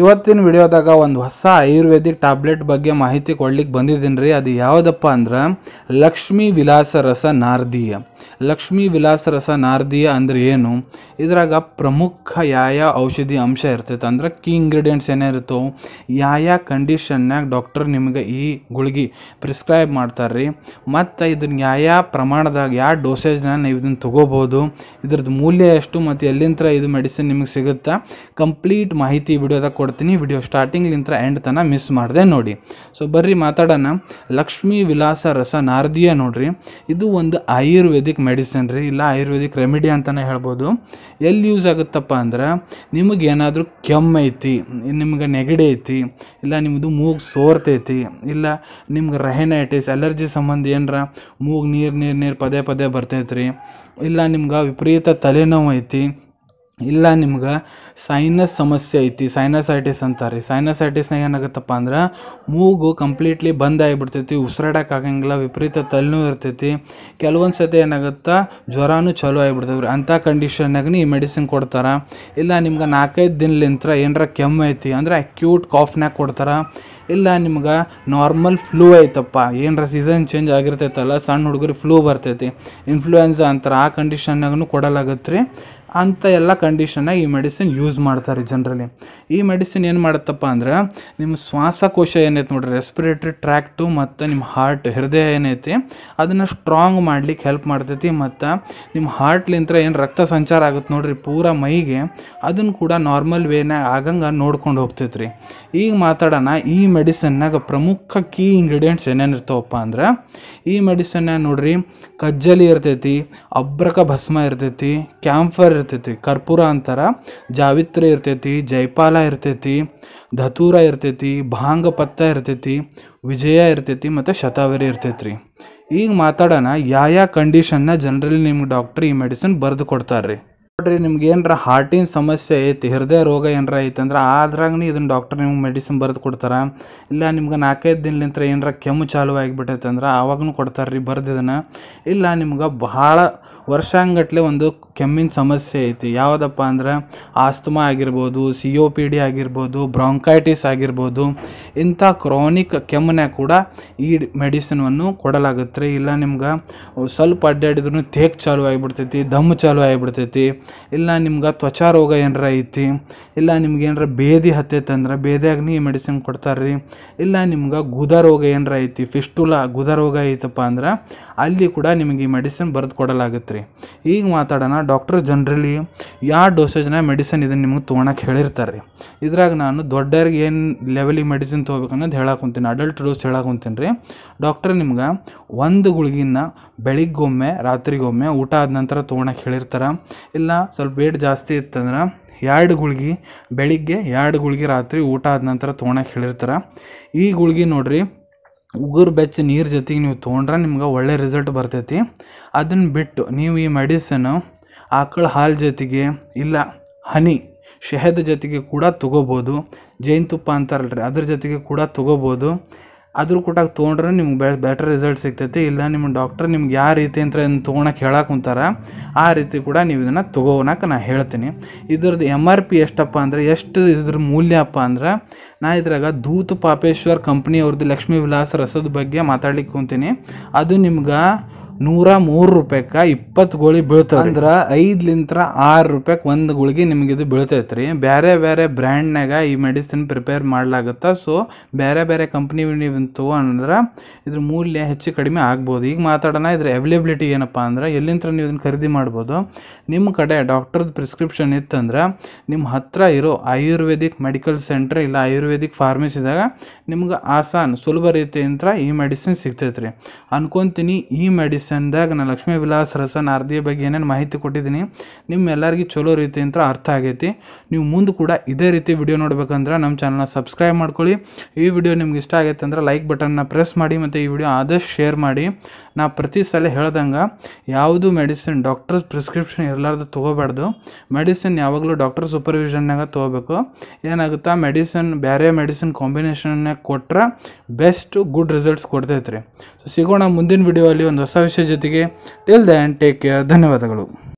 ಇವತ್ತಿನ ವಿಡಿಯೋದಾಗ ಒಂದು ಹೊಸ ಆಯುರ್ವೇದಿಕ್ ಟ್ಯಾಬ್ಲೆಟ್ ಬಗ್ಗೆ ಮಾಹಿತಿ ಕೊಡ್ಲಿಕ್ಕೆ ಬಂದಿದ್ದೀನಿ ರೀ ಅದು ಯಾವುದಪ್ಪ ಅಂದ್ರೆ ಲಕ್ಷ್ಮೀ ವಿಲಾಸ ರಸ ನಾರ್ದೀಯ ಲಕ್ಷ್ಮೀ ವಿಲಾಸ ರಸ ನಾರ್ದೀಯ ಅಂದ್ರೆ ಏನು ಇದ್ರಾಗ ಪ್ರಮುಖ ಯಾವ ಔಷಧಿ ಅಂಶ ಇರ್ತೈತೆ ಅಂದ್ರೆ ಕೀ ಇಂಗ್ರೀಡಿಯೆಂಟ್ಸ್ ಏನಿರ್ತವೆ ಯಾವ ಕಂಡೀಷನ್ನಾಗ ಡಾಕ್ಟರ್ ನಿಮಗೆ ಈ ಗುಳಿಗೆ ಪ್ರಿಸ್ಕ್ರೈಬ್ ಮಾಡ್ತಾರೆ ರೀ ಮತ್ತು ಇದನ್ನ ಯಾವ ಪ್ರಮಾಣದಾಗ ಯಾವ ಡೋಸೇಜ್ನ ನೀವು ಇದನ್ನು ತೊಗೋಬೋದು ಇದ್ರದ್ದು ಮೌಲ್ಯ ಎಷ್ಟು ಮತ್ತು ಎಲ್ಲಿಂದ ಇದು ಮೆಡಿಸಿನ್ ನಿಮಗೆ ಸಿಗುತ್ತಾ ಕಂಪ್ಲೀಟ್ ಮಾಹಿತಿ ವಿಡಿಯೋದಾಗ ಕೊಡ್ತೀನಿ ವಿಡಿಯೋ ಸ್ಟಾರ್ಟಿಂಗ್ಲಿಂತ ಎಂಡ್ ತನ ಮಿಸ್ ಮಾಡಿದೆ ನೋಡಿ ಸೊ ಬರ್ರಿ ಮಾತಾಡೋಣ ಲಕ್ಷ್ಮೀ ವಿಲಾಸ ರಸ ನಾರ್ದಿಯ ನೋಡ್ರಿ ಇದು ಒಂದು ಆಯುರ್ವೇದಿಕ್ ಮೆಡಿಸಿನ್ ರೀ ಇಲ್ಲ ಆಯುರ್ವೇದಿಕ್ ರೆಮಿಡಿ ಅಂತಲೇ ಹೇಳ್ಬೋದು ಎಲ್ಲಿ ಯೂಸ್ ಆಗುತ್ತಪ್ಪ ಅಂದ್ರೆ ನಿಮಗೆ ಏನಾದರೂ ಐತಿ ನಿಮ್ಗೆ ನೆಗಡಿ ಐತಿ ಇಲ್ಲ ನಿಮ್ಮದು ಮೂಗು ಸೋರ್ತೈತಿ ಇಲ್ಲ ನಿಮ್ಗೆ ರೆಹೆನೈಟಿಸ್ ಅಲರ್ಜಿ ಸಂಬಂಧ ಏನರ ಮೂಗು ನೀರು ನೀರು ನೀರು ಪದೇ ಪದೇ ಬರ್ತೈತ್ರಿ ಇಲ್ಲ ನಿಮ್ಗೆ ವಿಪರೀತ ತಲೆನೋವು ಐತಿ ಇಲ್ಲ ನಿಮ್ಗೆ ಸೈನಸ್ ಸಮಸ್ಯೆ ಐತಿ ಸೈನಸೈಟಿಸ್ ಅಂತಾರೆ ಸೈನಸೈಟಿಸ್ನಾಗ ಏನಾಗುತ್ತಪ್ಪ ಅಂದ್ರೆ ಮೂಗು ಕಂಪ್ಲೀಟ್ಲಿ ಬಂದ್ ಆಗಿಬಿಡ್ತೈತಿ ಉಸಿರಾಡಕ್ಕೆ ಆಗಂಗಿಲ್ಲ ವಿಪರೀತ ತಲ್ಲೂ ಇರ್ತೈತಿ ಕೆಲವೊಂದು ಸತಿ ಏನಾಗುತ್ತಾ ಜ್ವರನೂ ಚಲೋ ಆಗಿಬಿಡ್ತವ್ರಿ ಅಂಥ ಕಂಡೀಷನ್ನಾಗ ಈ ಮೆಡಿಸಿನ್ ಕೊಡ್ತಾರೆ ಇಲ್ಲ ನಿಮ್ಗೆ ನಾಲ್ಕೈದು ದಿನಲಿಂತ್ರ ಏನಾರ ಕೆಮ್ಮು ಐತಿ ಅಂದ್ರೆ ಅಕ್ಯೂಟ್ ಕಾಫ್ನಾಗ ಕೊಡ್ತಾರೆ ಇಲ್ಲ ನಿಮ್ಗೆ ನಾರ್ಮಲ್ ಫ್ಲೂ ಐತಪ್ಪ ಏನರ ಸೀಸನ್ ಚೇಂಜ್ ಆಗಿರ್ತೈತಲ್ಲ ಸಣ್ಣ ಹುಡುಗರಿಗೆ ಫ್ಲೂ ಬರ್ತೈತಿ ಇನ್ಫ್ಲೂಯೆನ್ಸಾ ಅಂತಾರೆ ಆ ಕಂಡೀಷನ್ನಾಗೂ ಕೊಡಲಾಗತ್ತೆ ರೀ ಅಂಥ ಎಲ್ಲ ಕಂಡೀಷನ್ನಾಗ ಈ ಮೆಡಿಸಿನ್ ಯೂಸ್ ಮಾಡ್ತಾರೆ ಜನರಲ್ಲಿ ಈ ಮೆಡಿಸಿನ್ ಏನು ಮಾಡುತ್ತಪ್ಪ ಅಂದ್ರೆ ನಿಮ್ಮ ಶ್ವಾಸಕೋಶ ಏನೈತೆ ನೋಡ್ರಿ ರೆಸ್ಪಿರೇಟ್ರಿ ಟ್ರ್ಯಾಕ್ಟು ಮತ್ತು ನಿಮ್ಮ ಹಾರ್ಟ್ ಹೃದಯ ಏನೈತಿ ಅದನ್ನು ಸ್ಟ್ರಾಂಗ್ ಮಾಡ್ಲಿಕ್ಕೆ ಹೆಲ್ಪ್ ಮಾಡ್ತೈತಿ ಮತ್ತು ನಿಮ್ಮ ಹಾರ್ಟ್ಲಿಂತ ಏನು ರಕ್ತ ಸಂಚಾರ ಆಗುತ್ತೆ ನೋಡಿರಿ ಪೂರಾ ಮೈಗೆ ಅದನ್ನು ಕೂಡ ನಾರ್ಮಲ್ ವೇನಾಗ ಆಗಂಗೆ ನೋಡ್ಕೊಂಡು ಹೋಗ್ತೈತೆ ರೀ ಈಗ ಮಾತಾಡೋಣ ಈ ಮೆಡಿಸನ್ನಾಗ ಪ್ರಮುಖ ಕೀ ಇಂಗ್ರೀಡಿಯೆಂಟ್ಸ್ ಏನೇನು ಇರ್ತಾವಪ್ಪ ಅಂದ್ರೆ ಈ ಮೆಡಿಸನ್ನಾಗ ನೋಡ್ರಿ ಕಜ್ಜಲಿ ಇರ್ತೈತಿ ಅಬ್ರಕ ಭಸ್ಮ ಇರ್ತೈತಿ ಕ್ಯಾಂಫರ್ ಇರ್ತೈತಿ ಕರ್ಪೂರ ಅಂತಾರ ಜಾವಿತ್ರಿ ಇರ್ತೈತಿ ಜೈಪಾಲ ಇರ್ತೈತಿ ಧತೂರ ಇರ್ತೈತಿ ಭಾಂಗ ಪತ್ತ ಇರ್ತೈತಿ ವಿಜಯ ಇರ್ತೈತಿ ಮತ್ತು ಶತಾವರಿ ಇರ್ತೈತಿ ರೀ ಈಗ ಮಾತಾಡೋಣ ಯಾವ ಯಾವ ಕಂಡೀಷನ್ನ ಜನರಲ್ಲಿ ನಿಮ್ಗೆ ಡಾಕ್ಟ್ರ್ ಈ ಮೆಡಿಸಿನ್ ಬರೆದು ಕೊಡ್ತಾರೆ ರೀ ನೋಡ್ರಿ ನಿಮ್ಗೆ ಏನರ ಹಾರ್ಟಿನ ಸಮಸ್ಯೆ ಐತಿ ಹೃದಯ ರೋಗ ಏನರ ಐತಂದ್ರೆ ಆದ್ರಾಗನೇ ಇದನ್ನು ಡಾಕ್ಟರ್ ನಿಮ್ಗೆ ಮೆಡಿಸಿನ್ ಬರೆದು ಕೊಡ್ತಾರೆ ಇಲ್ಲ ನಿಮ್ಗೆ ನಾಲ್ಕೈದು ದಿನಲಿಂತ ಏನರ ಕೆಮ್ಮು ಚಾಲು ಅಂದ್ರೆ ಆವಾಗೂ ಕೊಡ್ತಾರೆ ರೀ ಬರ್ದಿದನ್ನು ಇಲ್ಲ ನಿಮ್ಗೆ ಬಹಳ ವರ್ಷಾಂಗಟ್ಲೆ ಒಂದು ಕೆಮ್ಮಿನ ಸಮಸ್ಯೆ ಐತಿ ಯಾವುದಪ್ಪ ಅಂದ್ರೆ ಆಸ್ತಮಾ ಆಗಿರ್ಬೋದು ಸಿ ಒ ಪಿ ಡಿ ಆಗಿರ್ಬೋದು ಬ್ರಾಂಕೈಟಿಸ್ ಆಗಿರ್ಬೋದು ಇಂಥ ಕ್ರಾನಿಕ್ ಕೆಮ್ಮನ್ಯಾಗ ಕೂಡ ಈ ಮೆಡಿಸಿನವನ್ನು ಕೊಡಲಾಗುತ್ತೆ ರೀ ಇಲ್ಲ ನಿಮ್ಗೆ ಸ್ವಲ್ಪ ಅಡ್ಡಾಡಿದ್ರು ತೇಕ್ ಚಾಲು ಆಗಿಬಿಡ್ತೈತಿ ದಮ್ಮು ಚಾಲು ಆಗಿಬಿಡ್ತೈತಿ ಇಲ್ಲ ನಿಮ್ಗೆ ತ್ವಚಾ ರೋಗ ಏನಾರ ಐತಿ ಇಲ್ಲ ನಿಮ್ಗೆ ಏನಾರ ಭೇದಿ ಅಂದ್ರೆ ಭೇದಿಯಾಗಿ ಈ ಮೆಡಿಸಿನ್ ಕೊಡ್ತಾರೆ ರೀ ಇಲ್ಲ ನಿಮ್ಗೆ ಗುದ ರೋಗ ಏನಾರ ಐತಿ ಫಿಸ್ಟುಲಾ ಗುದ ರೋಗ ಐತಪ್ಪ ಅಂದ್ರೆ ಅಲ್ಲಿ ಕೂಡ ನಿಮಗೆ ಈ ಮೆಡಿಸಿನ್ ಬರೆದು ಕೊಡಲಾಗುತ್ತೆ ರೀ ಈಗ ಮಾತಾಡೋಣ ಡಾಕ್ಟ್ರ್ ಜನ್ರಲಿ ಯಾವ ಡೋಸೇಜ್ನ ಮೆಡಿಸಿನ್ ಇದನ್ನು ನಿಮ್ಗೆ ತೊಗೊಳಕ್ಕೆ ಹೇಳಿರ್ತಾರೆ ರೀ ಇದ್ರಾಗ ನಾನು ದೊಡ್ಡವ್ರಿಗೆ ಏನು ಲೆವೆಲಿಗೆ ಮೆಡಿಸಿನ್ ತೊಗೋಬೇಕು ಅನ್ನೋದು ಹೇಳಾಕೊಂತೀನಿ ಅಡಲ್ಟ್ ಡೋಸ್ ಹೇಳಾಕೊಂತೀನಿ ರೀ ಡಾಕ್ಟ್ರ್ ನಿಮ್ಗೆ ಒಂದು ಗುಳಿಗಿನ ಬೆಳಿಗ್ಗೊಮ್ಮೆ ರಾತ್ರಿಗೊಮ್ಮೆ ಊಟ ಆದ ನಂತರ ತೊಗೊಳಕ್ಕೆ ಹೇಳಿರ್ತಾರೆ ಇಲ್ಲ ಸ್ವಲ್ಪ ವೇಟ್ ಜಾಸ್ತಿ ಇತ್ತಂದ್ರೆ ಎರಡು ಗುಳ್ಗೆ ಬೆಳಿಗ್ಗೆ ಎರಡು ಗುಳ್ಗೆ ರಾತ್ರಿ ಊಟ ಆದ ನಂತರ ತೊಗೊಳಕ್ಕೆ ಹೇಳಿರ್ತಾರೆ ಈ ಗುಳ್ಗೆ ನೋಡಿರಿ ಉಗುರು ಬೆಚ್ಚ ನೀರು ಜೊತೆಗೆ ನೀವು ತೊಗೊಂಡ್ರೆ ನಿಮ್ಗೆ ಒಳ್ಳೆ ರಿಸಲ್ಟ್ ಬರ್ತೈತಿ ಅದನ್ನು ಬಿಟ್ಟು ನೀವು ಈ ಮೆಡಿಸನ್ನು ಆಕಳ ಹಾಲು ಜೊತೆಗೆ ಇಲ್ಲ ಹನಿ ಶಹದ ಜೊತೆಗೆ ಕೂಡ ತಗೋಬೋದು ಜೇನುತುಪ್ಪ ಅಂತಾರಲ್ರಿ ಅದ್ರ ಜೊತೆಗೆ ಕೂಡ ತೊಗೋಬೋದು ಆದರೂ ಕೂಡ ತೊಗೊಂಡ್ರೆ ನಿಮ್ಗೆ ಬೆ ಬೆಟರ್ ರಿಸಲ್ಟ್ ಸಿಗ್ತೈತಿ ಇಲ್ಲ ನಿಮ್ಮ ಡಾಕ್ಟರ್ ನಿಮ್ಗೆ ಯಾವ ರೀತಿ ಅಂತ ತೊಗೊಳಕ್ಕೆ ಹೇಳಕ್ಕೆ ಕುಂತಾರ ಆ ರೀತಿ ಕೂಡ ನೀವು ಇದನ್ನು ತೊಗೊಳಕ್ಕೆ ನಾನು ಹೇಳ್ತೀನಿ ಇದ್ರದ್ದು ಎಮ್ ಆರ್ ಪಿ ಎಷ್ಟಪ್ಪ ಅಂದರೆ ಎಷ್ಟು ಇದ್ರ ಮೌಲ್ಯಪ್ಪ ಅಂದರೆ ಅಂದ್ರೆ ನಾ ಇದ್ರಾಗ ಪಾಪೇಶ್ವರ ಪಾಪೇಶ್ವರ್ ಅವ್ರದ್ದು ಲಕ್ಷ್ಮೀ ವಿಲಾಸ ರಸದ ಬಗ್ಗೆ ಮಾತಾಡ್ಲಿಕ್ಕೆ ಕುಂತೀನಿ ಅದು ನಿಮ್ಗೆ ನೂರ ಮೂರು ರೂಪಾಯಿಕ ಇಪ್ಪತ್ತು ಗೋಳಿ ಬೀಳ್ತವೆ ಅಂದ್ರ ಐದ್ಲಿಂತ್ರ ಆರು ರೂಪಾಯಿಕ್ ಒಂದು ಗುಳಿಗೆ ನಿಮಗೆ ಇದು ರೀ ಬೇರೆ ಬೇರೆ ಬ್ರ್ಯಾಂಡ್ನಾಗ ಈ ಮೆಡಿಸಿನ್ ಪ್ರಿಪೇರ್ ಮಾಡ್ಲಾಗತ್ತ ಸೊ ಬೇರೆ ಬೇರೆ ಕಂಪ್ನಿ ಅಂದ್ರೆ ಇದ್ರ ಮೂಲ್ಯ ಹೆಚ್ಚು ಕಡಿಮೆ ಆಗ್ಬೋದು ಈಗ ಮಾತಾಡೋಣ ಇದ್ರ ಅವೈಲೇಬಿಲಿಟಿ ಏನಪ್ಪ ಅಂದ್ರೆ ಎಲ್ಲಿಂತ್ರ ನೀವು ಇದನ್ನ ಖರೀದಿ ಮಾಡ್ಬೋದು ನಿಮ್ಮ ಕಡೆ ಡಾಕ್ಟರ್ ಪ್ರಿಸ್ಕ್ರಿಪ್ಷನ್ ಇತ್ತಂದ್ರೆ ನಿಮ್ಮ ಹತ್ರ ಇರೋ ಆಯುರ್ವೇದಿಕ್ ಮೆಡಿಕಲ್ ಸೆಂಟರ್ ಇಲ್ಲ ಆಯುರ್ವೇದಿಕ್ ಫಾರ್ಮಸಿದಾಗ ನಿಮ್ಗೆ ಆಸಾನ್ ಸುಲಭ ರೀತಿಯಿಂದ ಈ ಮೆಡಿಸಿನ್ ರೀ ಅನ್ಕೊಂತೀನಿ ಈ ಮೆಡಿಸಿನ್ ಸೆಕ್ಷನ್ದಾಗ ನಾನು ಲಕ್ಷ್ಮೀ ವಿಲಾಸ್ ರಸನ್ ನಾರದಿಯ ಬಗ್ಗೆ ಏನೇನು ಮಾಹಿತಿ ಕೊಟ್ಟಿದ್ದೀನಿ ನಿಮ್ಮೆಲ್ಲರಿಗೂ ಚಲೋ ರೀತಿ ಅಂತ ಅರ್ಥ ಆಗೈತಿ ನೀವು ಮುಂದೆ ಕೂಡ ಇದೇ ರೀತಿ ವಿಡಿಯೋ ನೋಡ್ಬೇಕಂದ್ರೆ ನಮ್ಮ ಚಾನಲ್ನ ಸಬ್ಸ್ಕ್ರೈಬ್ ಮಾಡ್ಕೊಳ್ಳಿ ಈ ವಿಡಿಯೋ ನಿಮ್ಗೆ ಇಷ್ಟ ಆಗೈತೆ ಅಂದ್ರೆ ಲೈಕ್ ಬಟನ್ನ ಪ್ರೆಸ್ ಮಾಡಿ ಮತ್ತು ಈ ವಿಡಿಯೋ ಆದಷ್ಟು ಶೇರ್ ಮಾಡಿ ನಾ ಪ್ರತಿ ಸಲ ಹೇಳ್ದಂಗೆ ಯಾವುದು ಮೆಡಿಸಿನ್ ಡಾಕ್ಟರ್ಸ್ ಪ್ರಿಸ್ಕ್ರಿಪ್ಷನ್ ಇರಲಾರ್ದು ತೊಗೋಬಾರ್ದು ಮೆಡಿಸಿನ್ ಯಾವಾಗಲೂ ಡಾಕ್ಟರ್ ಸೂಪರ್ವಿಷನ್ನಾಗ ತೊಗೋಬೇಕು ಏನಾಗುತ್ತಾ ಮೆಡಿಸಿನ್ ಬೇರೆ ಮೆಡಿಸಿನ್ ಕಾಂಬಿನೇಷನ್ನಾಗ ಕೊಟ್ಟರೆ ಬೆಸ್ಟ್ ಗುಡ್ ರಿಸಲ್ಟ್ಸ್ ಕೊಡ್ತೈತ್ರಿ ಸೊ ಸಿಗೋಣ ಮುಂದಿನ ವಿಡಿಯೋ ಅಲ್ಲಿ ಒಂದು ಹೊಸ ಜೊತೆಗೆ ಟಿಲ್ ದ್ಯಾನ್ ಟೇಕ್ ಕೇರ್ ಧನ್ಯವಾದಗಳು